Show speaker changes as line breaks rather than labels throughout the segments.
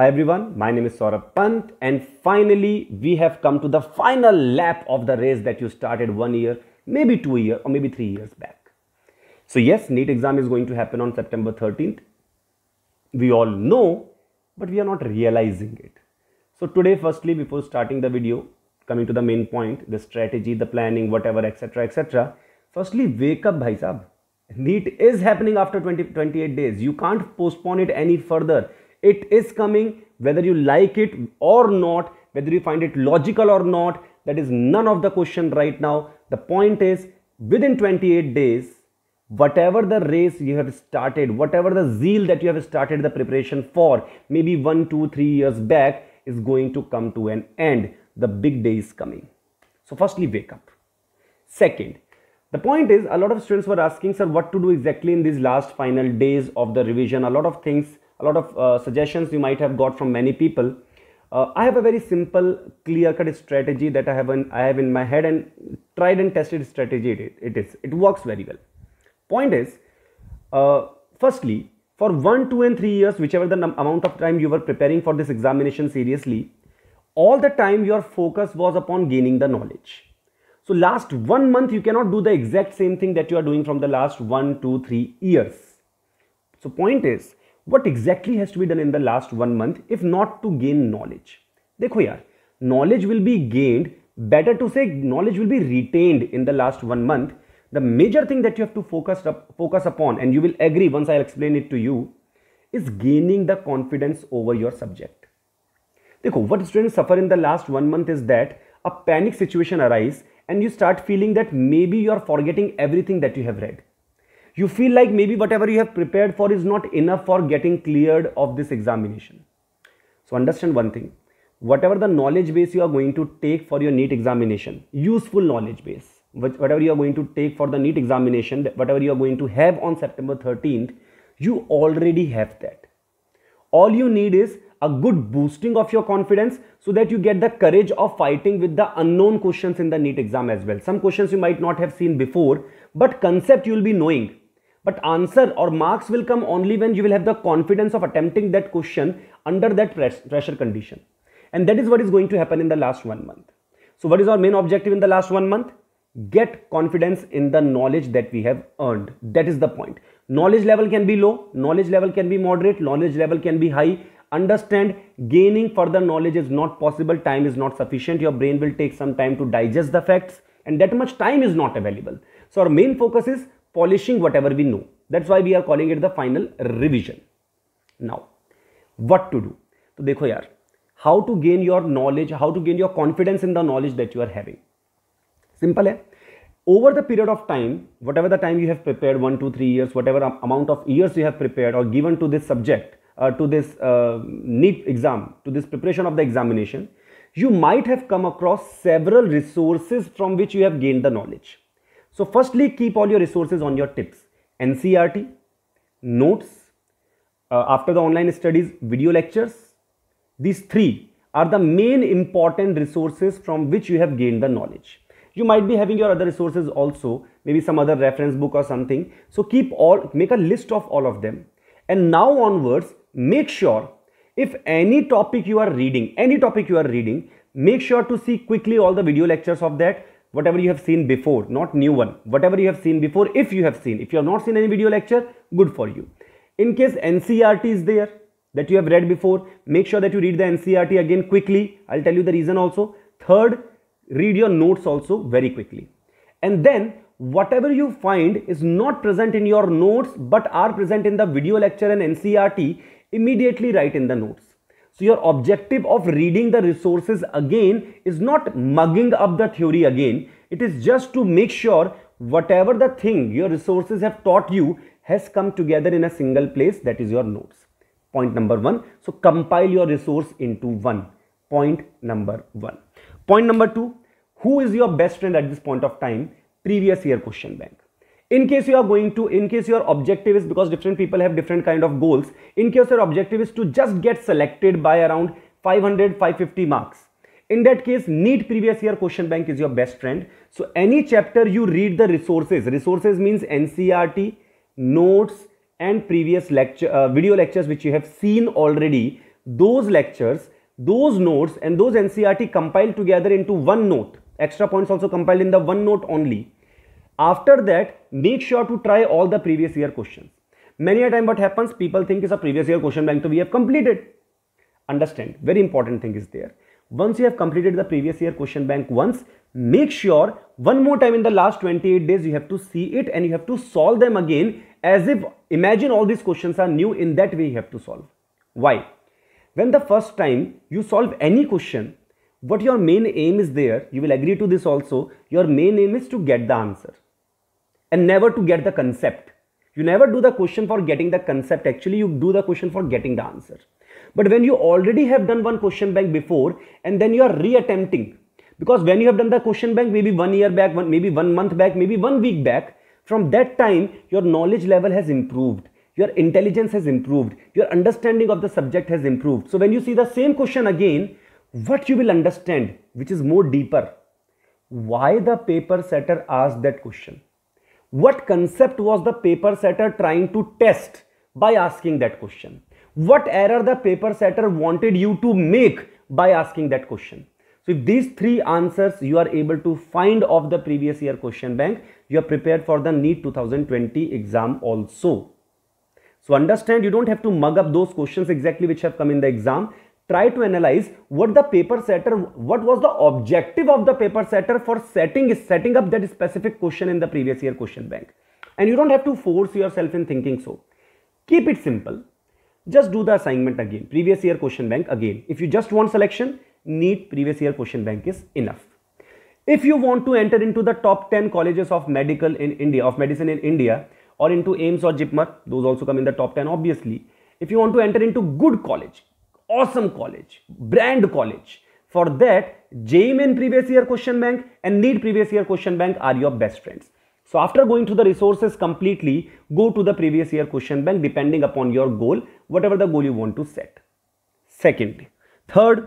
Hi everyone, my name is Saurabh Pant and finally we have come to the final lap of the race that you started one year, maybe two years or maybe three years back. So yes, NEET exam is going to happen on September 13th. We all know, but we are not realizing it. So today, firstly, before starting the video, coming to the main point, the strategy, the planning, whatever, etc, etc. Firstly, wake up, bhai saab. NEET is happening after 20, 28 days. You can't postpone it any further it is coming whether you like it or not whether you find it logical or not that is none of the question right now the point is within 28 days whatever the race you have started whatever the zeal that you have started the preparation for maybe one two three years back is going to come to an end the big day is coming so firstly wake up second the point is a lot of students were asking sir what to do exactly in these last final days of the revision a lot of things a lot of uh, suggestions you might have got from many people. Uh, I have a very simple, clear-cut strategy that I have, I have in my head and tried and tested strategy it, it is. It works very well. Point is, uh, firstly, for 1, 2 and 3 years, whichever the amount of time you were preparing for this examination seriously, all the time your focus was upon gaining the knowledge. So last one month, you cannot do the exact same thing that you are doing from the last one, two, three years. So point is, what exactly has to be done in the last one month if not to gain knowledge देखो यार knowledge will be gained better to say knowledge will be retained in the last one month the major thing that you have to focus up, focus upon and you will agree once i'll explain it to you is gaining the confidence over your subject देखो what students suffer in the last one month is that a panic situation arises and you start feeling that maybe you are forgetting everything that you have read you feel like maybe whatever you have prepared for is not enough for getting cleared of this examination. So understand one thing, whatever the knowledge base you are going to take for your NEET examination, useful knowledge base, whatever you are going to take for the NEET examination, whatever you are going to have on September 13th, you already have that. All you need is a good boosting of your confidence so that you get the courage of fighting with the unknown questions in the NEET exam as well. Some questions you might not have seen before, but concept you will be knowing but answer or marks will come only when you will have the confidence of attempting that question under that pressure condition. And that is what is going to happen in the last one month. So what is our main objective in the last one month? Get confidence in the knowledge that we have earned. That is the point. Knowledge level can be low, knowledge level can be moderate, knowledge level can be high. Understand gaining further knowledge is not possible, time is not sufficient, your brain will take some time to digest the facts and that much time is not available. So our main focus is polishing whatever we know. That's why we are calling it the final revision. Now, what to do? So, देखो यार how to gain your knowledge? How to gain your confidence in the knowledge that you are having? Simple, है over the period of time, whatever the time you have prepared, one, two, three years, whatever amount of years you have prepared or given to this subject, uh, to this uh, NEET exam, to this preparation of the examination, you might have come across several resources from which you have gained the knowledge. So firstly, keep all your resources on your tips. NCRT, notes, uh, after the online studies, video lectures. These three are the main important resources from which you have gained the knowledge. You might be having your other resources also, maybe some other reference book or something. So keep all, make a list of all of them. And now onwards, make sure if any topic you are reading, any topic you are reading, make sure to see quickly all the video lectures of that whatever you have seen before, not new one, whatever you have seen before, if you have seen. If you have not seen any video lecture, good for you. In case NCRT is there that you have read before, make sure that you read the NCRT again quickly. I'll tell you the reason also. Third, read your notes also very quickly. And then whatever you find is not present in your notes but are present in the video lecture and NCRT, immediately write in the notes. So your objective of reading the resources again is not mugging up the theory again. It is just to make sure whatever the thing your resources have taught you has come together in a single place that is your notes. Point number one. So compile your resource into one. Point number one. Point number two. Who is your best friend at this point of time? Previous year question bank in case you are going to in case your objective is because different people have different kind of goals in case your objective is to just get selected by around 500 550 marks in that case neat previous year question bank is your best friend so any chapter you read the resources resources means ncrt notes and previous lecture uh, video lectures which you have seen already those lectures those notes and those ncrt compiled together into one note extra points also compiled in the one note only after that, make sure to try all the previous year questions. Many a time what happens, people think is a previous year question bank, so we have completed. Understand, very important thing is there. Once you have completed the previous year question bank once, make sure one more time in the last 28 days you have to see it and you have to solve them again as if imagine all these questions are new in that way you have to solve. Why? When the first time you solve any question, what your main aim is there, you will agree to this also, your main aim is to get the answer and never to get the concept. You never do the question for getting the concept. Actually, you do the question for getting the answer. But when you already have done one question bank before and then you are reattempting, because when you have done the question bank, maybe one year back, one, maybe one month back, maybe one week back, from that time, your knowledge level has improved. Your intelligence has improved. Your understanding of the subject has improved. So when you see the same question again, what you will understand, which is more deeper, why the paper setter asked that question what concept was the paper setter trying to test by asking that question? What error the paper setter wanted you to make by asking that question? So if these three answers you are able to find of the previous year question bank, you are prepared for the NEET 2020 exam also. So understand you don't have to mug up those questions exactly which have come in the exam try to analyze what the paper setter, what was the objective of the paper setter for setting, setting up that specific question in the previous year question bank. And you don't have to force yourself in thinking so. Keep it simple. Just do the assignment again, previous year question bank again. If you just want selection, need previous year question bank is enough. If you want to enter into the top 10 colleges of medical in India, of medicine in India, or into AIMS or JIPMER, those also come in the top 10 obviously. If you want to enter into good college, awesome college, brand college. For that, JMN previous year question bank and NEET previous year question bank are your best friends. So after going through the resources completely, go to the previous year question bank depending upon your goal, whatever the goal you want to set. Secondly, third,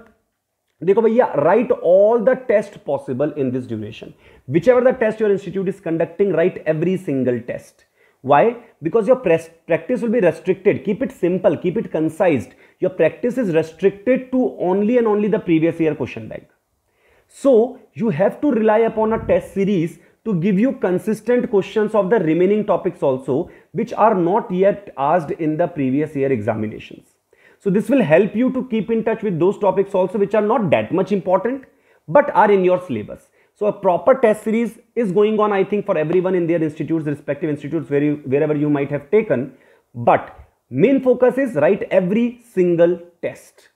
देखो भैया right all the test possible in this duration whichever the test your institute is conducting right every single test why? Because your practice will be restricted. Keep it simple, keep it concise. Your practice is restricted to only and only the previous year question bank. So you have to rely upon a test series to give you consistent questions of the remaining topics also which are not yet asked in the previous year examinations. So this will help you to keep in touch with those topics also which are not that much important but are in your syllabus. So a proper test series is going on, I think, for everyone in their institutes, respective institutes, where you, wherever you might have taken. But main focus is write every single test.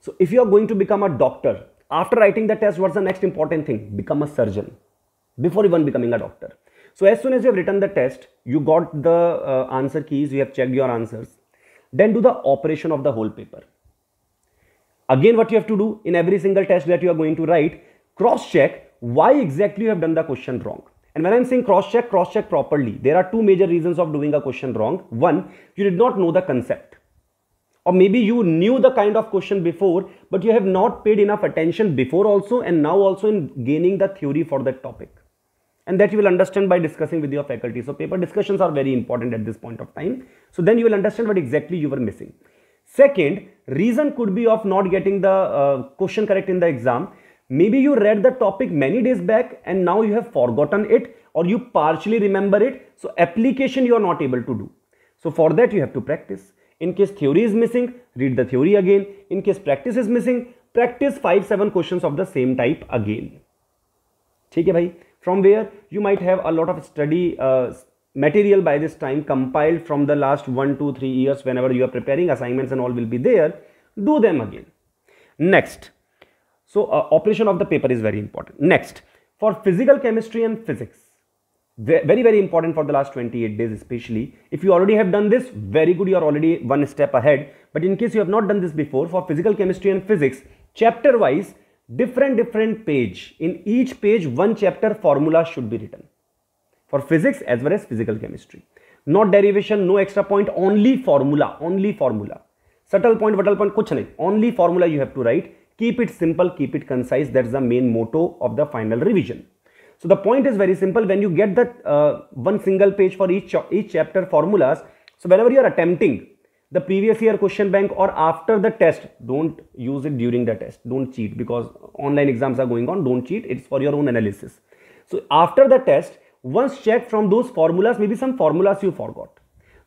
So if you are going to become a doctor, after writing the test, what's the next important thing? Become a surgeon before even becoming a doctor. So as soon as you have written the test, you got the uh, answer keys, you have checked your answers. Then do the operation of the whole paper. Again, what you have to do in every single test that you are going to write, cross-check why exactly you have done the question wrong. And when I'm saying cross-check, cross-check properly. There are two major reasons of doing a question wrong. One, you did not know the concept. Or maybe you knew the kind of question before, but you have not paid enough attention before also and now also in gaining the theory for that topic. And that you will understand by discussing with your faculty. So paper discussions are very important at this point of time. So then you will understand what exactly you were missing. Second, reason could be of not getting the uh, question correct in the exam. Maybe you read the topic many days back and now you have forgotten it or you partially remember it. So application you are not able to do. So for that you have to practice. In case theory is missing, read the theory again. In case practice is missing, practice 5-7 questions of the same type again. theek hai bhai from where you might have a lot of study uh, material by this time compiled from the last one two three years whenever you are preparing assignments and all will be there do them again next so uh, operation of the paper is very important next for physical chemistry and physics very very important for the last 28 days especially if you already have done this very good you are already one step ahead but in case you have not done this before for physical chemistry and physics chapter wise different different page in each page one chapter formula should be written for physics as well as physical chemistry. Not derivation, no extra point, only formula, only formula. Subtle point, vital point, kuch nahi. Only formula you have to write. Keep it simple, keep it concise. That's the main motto of the final revision. So the point is very simple. When you get that uh, one single page for each, each chapter formulas, so whenever you are attempting the previous year question bank or after the test, don't use it during the test. Don't cheat because online exams are going on. Don't cheat. It's for your own analysis. So after the test, once check from those formulas maybe some formulas you forgot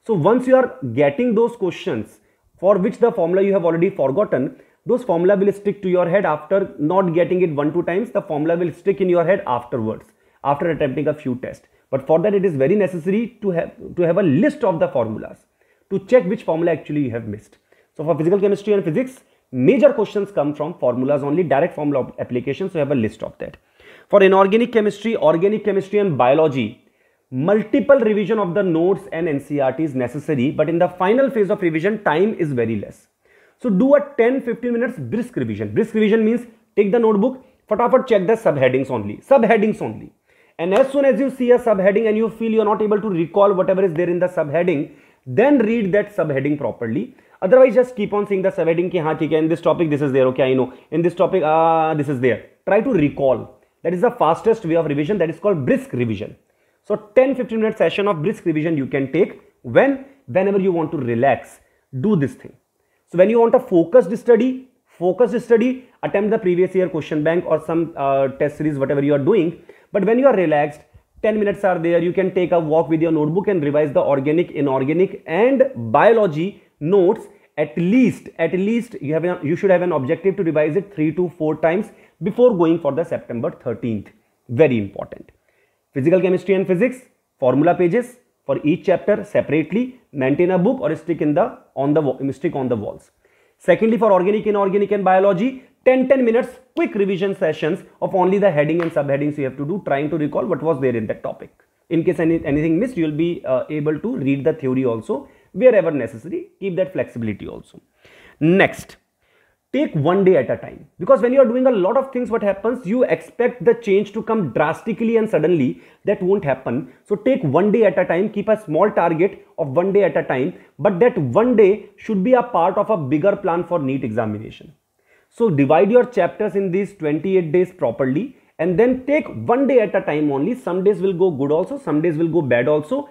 so once you are getting those questions for which the formula you have already forgotten those formula will stick to your head after not getting it one two times the formula will stick in your head afterwards after attempting a few tests but for that it is very necessary to have to have a list of the formulas to check which formula actually you have missed so for physical chemistry and physics major questions come from formulas only direct formula applications so you have a list of that for inorganic chemistry, organic chemistry and biology, multiple revision of the notes and NCRT is necessary, but in the final phase of revision, time is very less. So do a 10-15 minutes brisk revision. Brisk revision means take the notebook, fatafat check the subheadings only, subheadings only. And as soon as you see a subheading and you feel you are not able to recall whatever is there in the subheading, then read that subheading properly. Otherwise, just keep on seeing the subheading ki, haan, theek hai, in this topic, this is there, okay, I know. In this topic, ah, uh, this is there. Try to recall. That is the fastest way of revision that is called brisk revision. So 10-15 minute session of brisk revision you can take when whenever you want to relax do this thing. So when you want a focused study focused study attempt the previous year question bank or some uh, test series whatever you are doing but when you are relaxed 10 minutes are there you can take a walk with your notebook and revise the organic inorganic and biology notes at least at least you have you should have an objective to revise it 3 to 4 times before going for the September 13th. Very important. Physical chemistry and physics, formula pages for each chapter separately, maintain a book or stick in the on the stick on the walls. Secondly, for organic, inorganic and biology, 10-10 minutes quick revision sessions of only the heading and subheadings you have to do trying to recall what was there in that topic. In case any, anything missed, you will be uh, able to read the theory also wherever necessary. Keep that flexibility also. Next, take one day at a time because when you are doing a lot of things what happens you expect the change to come drastically and suddenly that won't happen so take one day at a time keep a small target of one day at a time but that one day should be a part of a bigger plan for neat examination so divide your chapters in these 28 days properly and then take one day at a time only some days will go good also some days will go bad also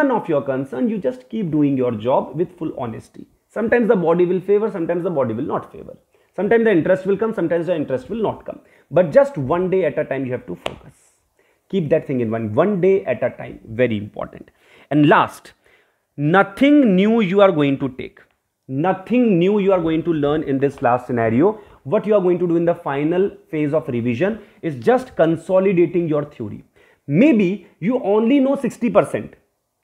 none of your concern you just keep doing your job with full honesty sometimes the body will favor sometimes the body will not favor Sometimes the interest will come, sometimes the interest will not come. But just one day at a time, you have to focus. Keep that thing in mind. One day at a time. Very important. And last, nothing new you are going to take. Nothing new you are going to learn in this last scenario. What you are going to do in the final phase of revision is just consolidating your theory. Maybe you only know 60%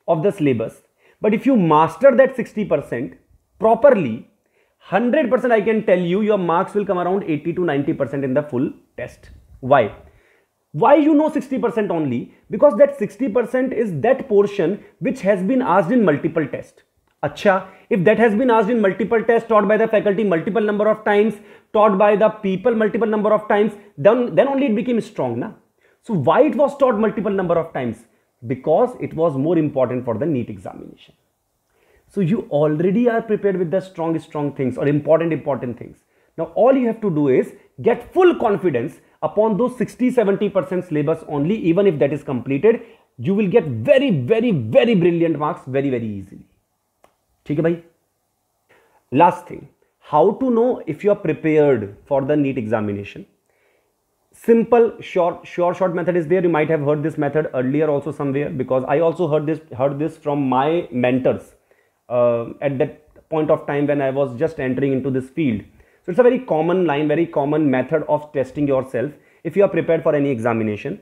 of the syllabus. But if you master that 60% properly, 100% I can tell you your marks will come around 80 to 90% in the full test. Why? Why you know 60% only? Because that 60% is that portion which has been asked in multiple tests. Acha, if that has been asked in multiple tests taught by the faculty multiple number of times, taught by the people multiple number of times, then, then only it became strong. Na? So why it was taught multiple number of times? Because it was more important for the NEET examination. So you already are prepared with the strong, strong things or important, important things. Now all you have to do is get full confidence upon those 60-70% syllabus only, even if that is completed, you will get very, very, very brilliant marks very, very easily. Okay, है भाई last thing how to know if you are prepared for the NEET simple short short, short method is there you might have heard this method earlier also somewhere because i also heard this heard this from my mentors uh, at that point of time when I was just entering into this field. So it's a very common line, very common method of testing yourself if you are prepared for any examination.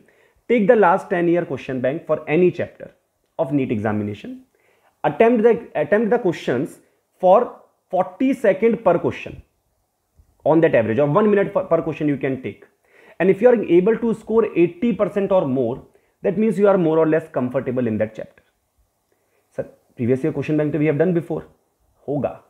Take the last 10 year question bank for any chapter of NEET examination. Attempt the, attempt the questions for 40 second per question on that average or 1 minute per, per question you can take. And if you are able to score 80% or more, that means you are more or less comfortable in that chapter. Previous year question bank तो we have done before होगा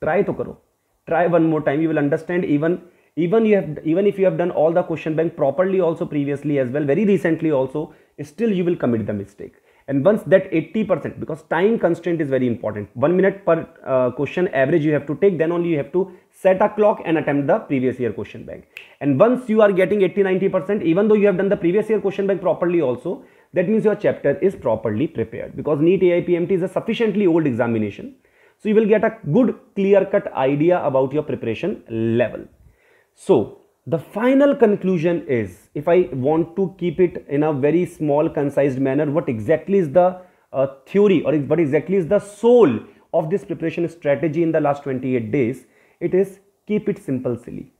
try तो करो try one more time you will understand even even you have even if you have done all the question bank properly also previously as well very recently also still you will commit the mistake and once that eighty percent because time constant is very important one minute per question average you have to take then only you have to set a clock and attempt the previous year question bank and once you are getting eighty ninety percent even though you have done the previous year question bank properly also that means your chapter is properly prepared because NEET AIPMT is a sufficiently old examination. So you will get a good clear cut idea about your preparation level. So the final conclusion is if I want to keep it in a very small concise manner what exactly is the uh, theory or what exactly is the soul of this preparation strategy in the last 28 days it is keep it simple silly.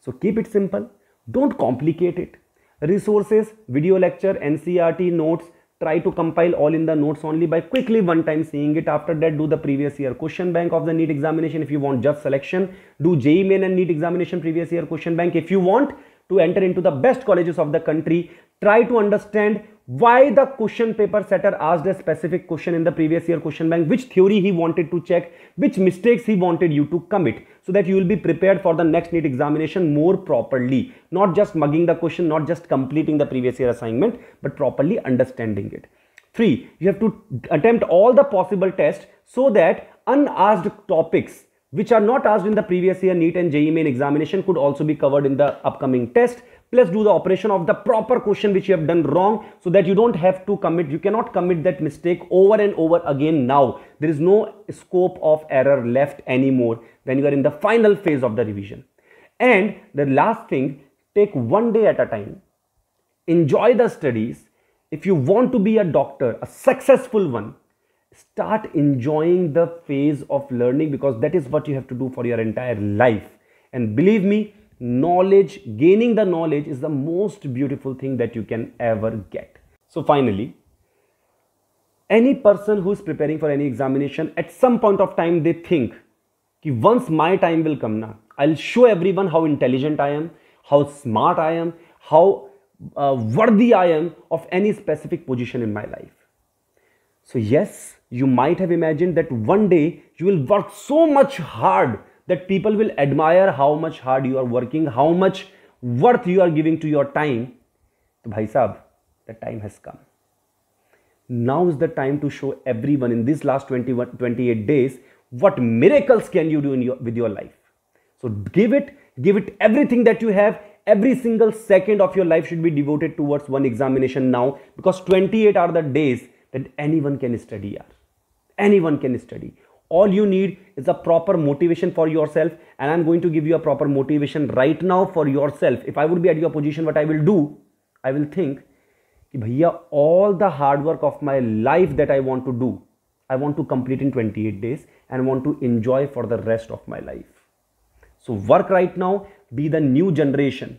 So keep it simple don't complicate it resources, video lecture, NCRT notes, try to compile all in the notes only by quickly one time seeing it after that do the previous year question bank of the neat examination if you want just selection do JE main and neat examination previous year question bank if you want to enter into the best colleges of the country try to understand why the question paper setter asked a specific question in the previous year question bank, which theory he wanted to check, which mistakes he wanted you to commit so that you will be prepared for the next NEET examination more properly. Not just mugging the question, not just completing the previous year assignment, but properly understanding it. Three, you have to attempt all the possible tests so that unasked topics which are not asked in the previous year NEET and JEE main examination could also be covered in the upcoming test Plus do the operation of the proper question which you have done wrong so that you don't have to commit. You cannot commit that mistake over and over again now. There is no scope of error left anymore when you are in the final phase of the revision. And the last thing, take one day at a time. Enjoy the studies. If you want to be a doctor, a successful one, start enjoying the phase of learning because that is what you have to do for your entire life. And believe me, knowledge, gaining the knowledge is the most beautiful thing that you can ever get. So finally, any person who is preparing for any examination, at some point of time they think, कि once my time will come now, I'll show everyone how intelligent I am, how smart I am, how uh, worthy I am of any specific position in my life. So yes, you might have imagined that one day you will work so much hard that people will admire how much hard you are working, how much worth you are giving to your time. So, bhai sahab, the time has come. Now is the time to show everyone in these last 21, 28 days what miracles can you do in your, with your life. So give it, give it everything that you have. Every single second of your life should be devoted towards one examination now because 28 are the days that anyone can study. Anyone can study all you need is a proper motivation for yourself and i'm going to give you a proper motivation right now for yourself if i would be at your position what i will do i will think bhaiya all the hard work of my life that i want to do i want to complete in 28 days and want to enjoy for the rest of my life so work right now be the new generation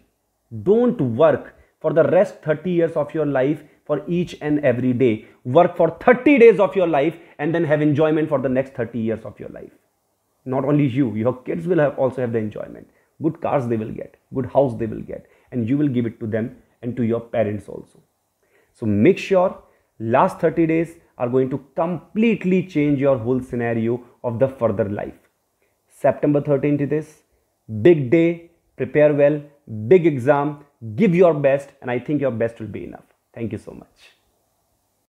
don't work for the rest 30 years of your life for each and every day. Work for 30 days of your life and then have enjoyment for the next 30 years of your life. Not only you, your kids will have also have the enjoyment. Good cars they will get, good house they will get, and you will give it to them and to your parents also. So make sure last 30 days are going to completely change your whole scenario of the further life. September 13th it is. Big day, prepare well, big exam, give your best, and I think your best will be enough. Thank you so much.